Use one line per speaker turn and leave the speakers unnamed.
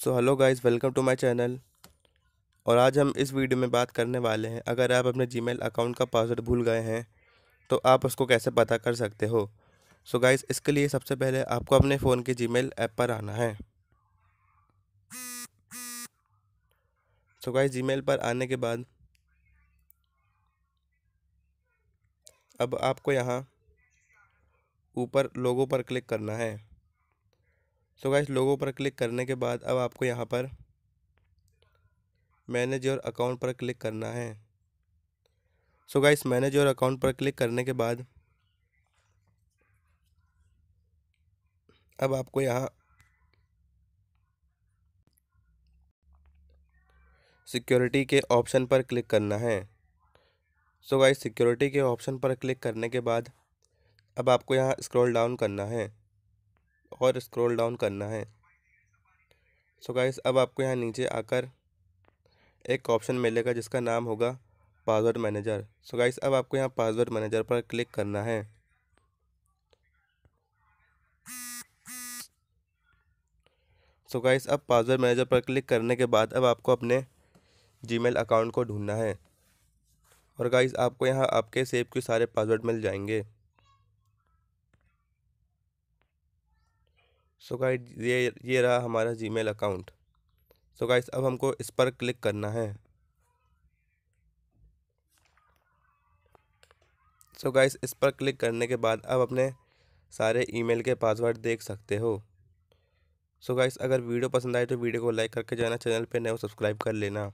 so hello guys welcome to my channel और आज हम इस वीडियो में बात करने वाले हैं अगर आप अपने जीमेल अकाउंट का पासवर्ड भूल गए हैं तो आप उसको कैसे पता कर सकते हो सो so गाइस इसके लिए सबसे पहले आपको अपने फ़ोन के जीमेल ऐप पर आना है सो so गाइस जीमेल पर आने के बाद अब आपको यहाँ ऊपर लोगों पर क्लिक करना है सो तो गाइस लोगों पर क्लिक करने के बाद अब आपको यहाँ पर मैनेज योर अकाउंट पर क्लिक करना है so guys manage your account पर क्लिक करने के बाद अब आपको यहाँ सिक्योरिटी के ऑप्शन पर क्लिक करना है सो गाइस सिक्योरिटी के ऑप्शन पर क्लिक करने के बाद अब आपको यहाँ स्क्रॉल डाउन करना है और स्क्रॉल डाउन करना है सो so गाइस अब आपको यहाँ नीचे आकर एक ऑप्शन मिलेगा जिसका नाम होगा पासवर्ड मैनेजर सो गाइस अब आपको यहाँ पासवर्ड मैनेजर पर क्लिक करना है सो so गाइस अब पासवर्ड मैनेजर पर क्लिक करने के बाद अब आपको अपने जीमेल अकाउंट को ढूंढना है और गाइस आपको यहाँ आपके सेव के सारे पासवर्ड मिल जाएंगे सो गाइड ये ये रहा हमारा जीमेल अकाउंट सो गाइस अब हमको इस पर क्लिक करना है सो so गाइस इस पर क्लिक करने के बाद अब अपने सारे ईमेल के पासवर्ड देख सकते हो सो so गाइस अगर वीडियो पसंद आए तो वीडियो को लाइक करके जाना चैनल पे नए सब्सक्राइब कर लेना